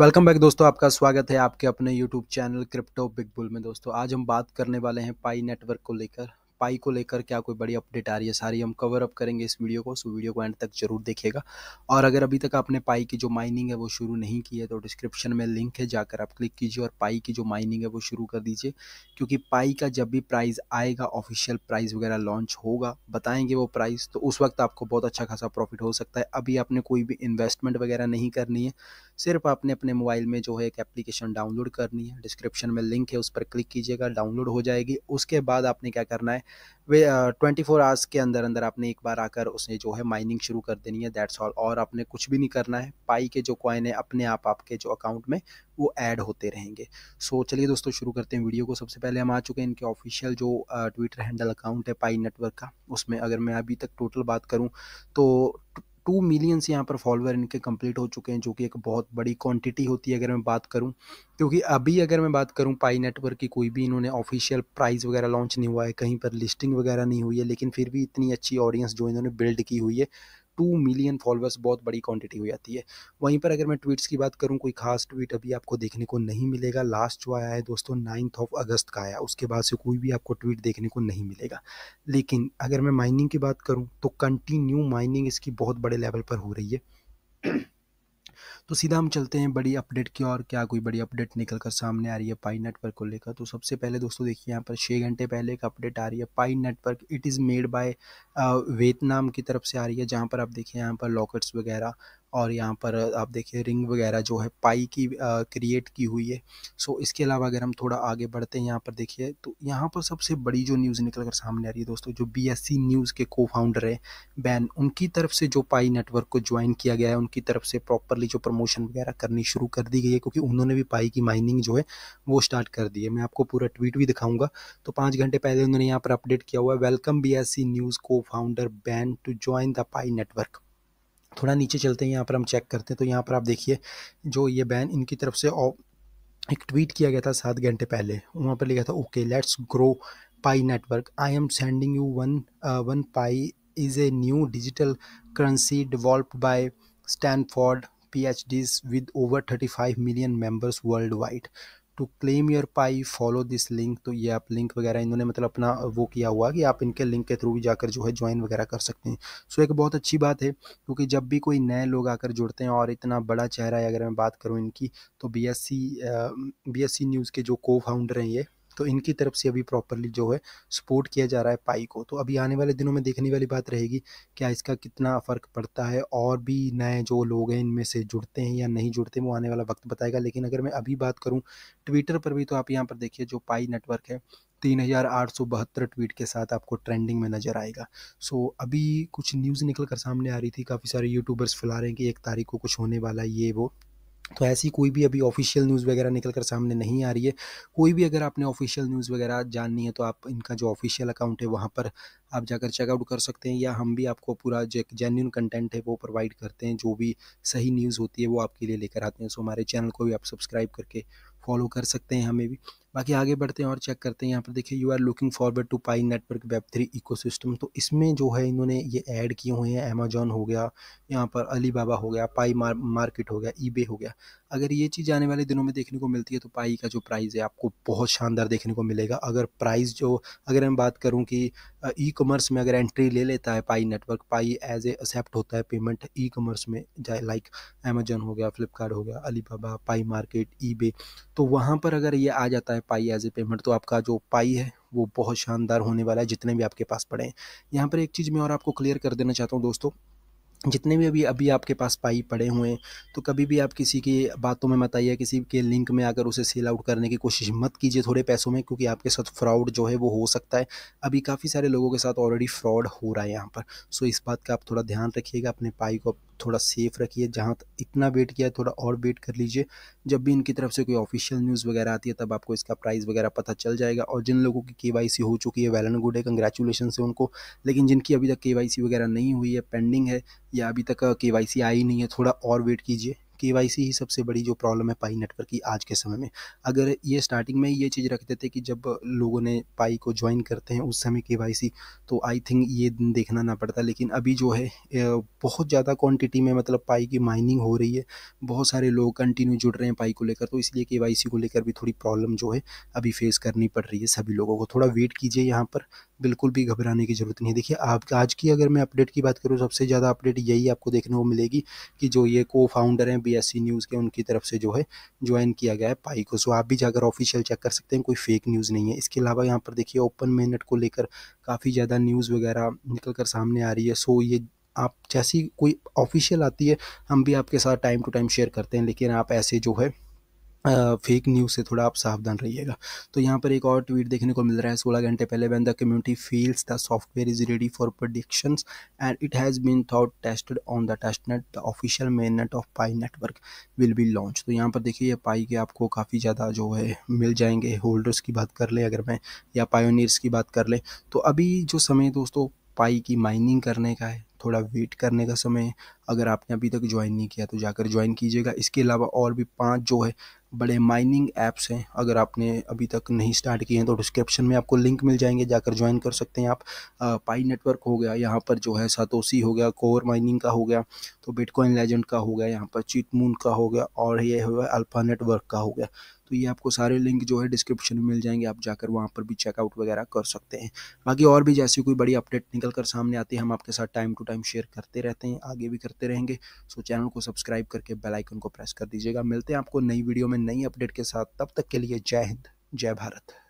welcome back दोस्तों आपका स्वागत है आपके अपने YouTube channel crypto big bull में दोस्तों आज हम बात करने वाले हैं पाई नेटवर्क को लेकर पाई को लेकर क्या कोई बड़ी अपडेट आ रही है सारी हम कवर अप करेंगे इस वीडियो को सो वीडियो को एंड तक जरूर देखिएगा और अगर अभी तक आपने पाई की जो माइनिंग है वो शुरू नहीं की है तो डिस्क्रिप्शन में लिंक है जाकर आप क्लिक कीजिए और पाई की जो माइनिंग है वो शुरू कर दीजिए क्योंकि पाई का जब भी प्राइस आएगा ऑफिशियल प्राइस वगैरह लॉन्च होगा बताएंगे वो प्राइस तो उस वक्त आपको बहुत अच्छा खासा प्रॉफिट हो सकता है अभी आपने कोई भी इन्वेस्टमेंट वगैरह नहीं करनी है सिर्फ आपने अपने मोबाइल में जो है एक एप्लीकेशन डाउनलोड करनी है डिस्क्रिप्शन में लिंक है उस पर क्लिक कीजिएगा डाउनलोड हो जाएगी उसके बाद आपने क्या करना है वे ट्वेंटी फोर आवर्स के अंदर अंदर आपने एक बार आकर उसे जो है माइनिंग शुरू कर देनी है दैट्स ऑल और आपने कुछ भी नहीं करना है पाई के जो कॉइन है अपने आप आपके जो अकाउंट में वो ऐड होते रहेंगे सो so, चलिए दोस्तों शुरू करते हैं वीडियो को सबसे पहले हम आ चुके हैं इनके ऑफिशियल जो ट्विटर हैंडल अकाउंट है पाई नेटवर्क का उसमें अगर मैं अभी तक टोटल बात करूँ तो टू मिलियंस यहाँ पर फॉलोअर इनके कंप्लीट हो चुके हैं जो कि एक बहुत बड़ी क्वांटिटी होती है अगर मैं बात करूँ क्योंकि अभी अगर मैं बात करूँ पाई नेटवर्क की कोई भी इन्होंने ऑफिशियल प्राइस वगैरह लॉन्च नहीं हुआ है कहीं पर लिस्टिंग वगैरह नहीं हुई है लेकिन फिर भी इतनी अच्छी ऑडियंस जो इन्होंने बिल्ड की हुई है टू मिलियन फॉलोअर्स बहुत बड़ी क्वांटिटी हो जाती है वहीं पर अगर मैं ट्वीट्स की बात करूँ कोई खास ट्वीट अभी आपको देखने को नहीं मिलेगा लास्ट जो आया है दोस्तों नाइन्थ ऑफ अगस्त का आया उसके बाद से कोई भी आपको ट्वीट देखने को नहीं मिलेगा लेकिन अगर मैं माइनिंग की बात करूँ तो कंटिन्यू माइनिंग इसकी बहुत बड़े लेवल पर हो रही है तो सीधा हम चलते हैं बड़ी अपडेट की और क्या कोई बड़ी अपडेट निकल कर सामने आ रही है पाई नेटवर्क को लेकर तो सबसे पहले दोस्तों देखिए यहाँ पर छः घंटे पहले एक अपडेट आ रही है Pi network it is made by Vietnam की तरफ से आ रही है जहाँ पर आप देखिए यहाँ पर लॉकेट्स वगैरह और यहाँ पर आप देखिए रिंग वगैरह जो है पाई की क्रिएट की हुई है सो इसके अलावा अगर हम थोड़ा आगे बढ़ते हैं यहाँ पर देखिए तो यहाँ पर सबसे बड़ी जो न्यूज़ निकल कर सामने आ रही है दोस्तों जो बी न्यूज़ के को फाउंडर है बैन उनकी तरफ से जो पाई नेटवर्क को ज्वाइन किया गया है उनकी तरफ से प्रॉपरली जो प्रमोशन वगैरह करनी शुरू कर दी गई है क्योंकि उन्होंने भी पाई की माइनिंग जो है वो स्टार्ट कर दी है मैं आपको पूरा ट्वीट भी दिखाऊंगा तो पाँच घंटे पहले उन्होंने यहाँ पर अपडेट किया हुआ है वेलकम बी न्यूज़ को founder ban to join the Pi network थोड़ा नीचे चलते हैं यहाँ पर हम चेक करते हैं तो यहाँ पर आप देखिए जो ये बैन इनकी तरफ से एक ट्वीट किया गया था सात घंटे पहले वहाँ पर लिखा था okay let's grow Pi network I am sending you one one Pi is a new digital currency devolve by Stanford P H Ds with over thirty five million members worldwide to claim your Pi follow this link तो ये आप link वगैरह इन्होंने मतलब अपना वो किया हुआ कि आप इनके लिंक के थ्रू भी जाकर जो है ज्वाइन वगैरह कर सकते हैं सो so, एक बहुत अच्छी बात है क्योंकि जब भी कोई नए लोग आकर जुड़ते हैं और इतना बड़ा चेहरा है अगर मैं बात करूँ इनकी तो बी एस सी न्यूज़ के जो को फाउंडर हैं ये तो इनकी तरफ से अभी प्रॉपरली जो है सपोर्ट किया जा रहा है पाई को तो अभी आने वाले दिनों में देखने वाली बात रहेगी क्या इसका कितना फ़र्क पड़ता है और भी नए जो लोग हैं इनमें से जुड़ते हैं या नहीं जुड़ते वो आने वाला वक्त बताएगा लेकिन अगर मैं अभी बात करूँ ट्विटर पर भी तो आप यहाँ पर देखिए जो पाई नेटवर्क है तीन हज़ार आठ सौ बहत्तर ट्वीट के साथ आपको ट्रेंडिंग में नज़र आएगा सो so, अभी कुछ न्यूज़ निकल कर सामने आ रही थी काफ़ी सारे यूट्यूबर्स फैला रहे हैं कि एक तारीख को कुछ होने वाला है ये वो तो ऐसी कोई भी अभी ऑफिशियल न्यूज़ वगैरह निकल कर सामने नहीं आ रही है कोई भी अगर आपने ऑफिशियल न्यूज़ वगैरह जाननी है तो आप इनका जो ऑफिशियल अकाउंट है वहाँ पर आप जाकर चेकआउट कर सकते हैं या हम भी आपको पूरा जो जेन्यून कंटेंट है वो प्रोवाइड करते हैं जो भी सही न्यूज़ होती है वो आपके लिए लेकर आते हैं सो हमारे चैनल को भी आप सब्सक्राइब करके फॉलो कर सकते हैं हमें भी बाकी आगे बढ़ते हैं और चेक करते हैं यहाँ पर देखिए you are looking forward to Pi network web three eco तो इसमें जो है इन्होंने ये ऐड किए हुए हैं अमेजोन हो गया यहाँ पर अली बाबा हो गया पाई मार, मार्केट हो गया ई हो गया अगर ये चीज़ आने वाले दिनों में देखने को मिलती है तो पाई का जो प्राइस है आपको बहुत शानदार देखने को मिलेगा अगर प्राइस जो अगर मैं बात करूँ कि ई कॉमर्स में अगर एंट्री ले लेता है Pi network Pi as a accept होता है पेमेंट ई कॉमर्स में जाए लाइक अमेजोन हो गया फ्लिपकार्ट हो गया अली बाबा पाई मार्केट ई तो वहाँ पर अगर ये आ जाता है पाई एज ए पेमेंट तो आपका जो पाई है वो बहुत शानदार होने वाला है जितने भी आपके पास पड़े हैं यहाँ पर एक चीज़ मैं और आपको क्लियर कर देना चाहता हूँ दोस्तों जितने भी अभी अभी आपके पास पाई पड़े हुए हैं तो कभी भी आप किसी की बातों में मत आइए किसी के लिंक में आकर उसे सेल आउट करने की कोशिश मत कीजिए थोड़े पैसों में क्योंकि आपके साथ फ्रॉड जो है वो हो सकता है अभी काफ़ी सारे लोगों के साथ ऑलरेडी फ्रॉड हो रहा है यहाँ पर सो इस बात का आप थोड़ा ध्यान रखिएगा अपने पाई को थोड़ा सेफ रखिए जहाँ इतना वेट किया है थोड़ा और वेट कर लीजिए जब भी इनकी तरफ से कोई ऑफिशियल न्यूज़ वगैरह आती है तब आपको इसका प्राइस वगैरह पता चल जाएगा और जिन लोगों की के हो चुकी है वेल एंड गुड है कंग्रेचुलेशन है उनको लेकिन जिनकी अभी तक के वगैरह नहीं हुई है पेंडिंग है या अभी तक के वाई सी आई नहीं है थोड़ा और वेट कीजिए के वाई सी ही सबसे बड़ी जो प्रॉब्लम है पाई नेटवर्क की आज के समय में अगर ये स्टार्टिंग में ये चीज़ रखते थे कि जब लोगों ने पाई को ज्वाइन करते हैं उस समय के वाई सी तो आई थिंक ये दिन देखना ना पड़ता लेकिन अभी जो है बहुत ज़्यादा क्वांटिटी में मतलब पाई की माइनिंग हो रही है बहुत सारे लोग कंटिन्यू जुड़ रहे हैं पाई को लेकर तो इसलिए के वाई सी को लेकर भी थोड़ी प्रॉब्लम जो है अभी फेस करनी पड़ रही है सभी लोगों को थोड़ा वेट कीजिए यहाँ पर बिल्कुल भी घबराने की ज़रूरत नहीं है देखिए आप आज की अगर मैं अपडेट की बात करूँ सबसे ज़्यादा अपडेट यही आपको देखने को मिलेगी कि जो ये को फाउंडर हैं बी न्यूज़ के उनकी तरफ से जो है ज्वाइन किया गया है पाई को सो आप भी जाकर ऑफिशियल चेक कर सकते हैं कोई फेक न्यूज़ नहीं है इसके अलावा यहाँ पर देखिए ओपन मेनट को लेकर काफ़ी ज़्यादा न्यूज़ वगैरह निकल कर सामने आ रही है सो ये आप जैसी कोई ऑफिशियल आती है हम भी आपके साथ टाइम टू टाइम शेयर करते हैं लेकिन आप ऐसे जो है फेक न्यूज़ से थोड़ा आप सावधान रहिएगा तो यहाँ पर एक और ट्वीट देखने को मिल रहा है सोलह घंटे पहले when the community feels the software is ready for production and it has been thought tested on the test net the official main net of Pi network will be launch तो यहाँ पर देखिए ये पाई के आपको काफ़ी ज़्यादा जो है मिल जाएंगे होल्डर्स की बात कर लें अगर मैं या पायोनियर्स की बात कर लें तो अभी जो समय दोस्तों पाई की माइनिंग करने का है थोड़ा वेट करने का समय अगर आपने अभी तक ज्वाइन नहीं किया तो जाकर ज्वाइन कीजिएगा इसके अलावा और भी पांच जो है बड़े माइनिंग ऐप्स हैं अगर आपने अभी तक नहीं स्टार्ट किए हैं तो डिस्क्रिप्शन में आपको लिंक मिल जाएंगे जाकर ज्वाइन कर सकते हैं आप पाई नेटवर्क हो गया यहाँ पर जो है सातोसी हो गया कोर माइनिंग का हो गया तो बिटकॉइन लेजेंड का हो गया यहाँ पर चिटमून का हो गया और ये हो गया अल्फा नेटवर्क का हो गया तो ये आपको सारे लिंक जो है डिस्क्रिप्शन में मिल जाएंगे आप जाकर वहाँ पर भी चेकआउट वगैरह कर सकते हैं बाकी और भी जैसी कोई बड़ी अपडेट निकल कर सामने आती है हम आपके साथ टाइम टू टाइम शेयर करते रहते हैं आगे भी करते रहेंगे सो तो चैनल को सब्सक्राइब करके बेलाइकन को प्रेस कर दीजिएगा मिलते हैं आपको नई वीडियो में नई अपडेट के साथ तब तक के लिए जय हिंद जय भारत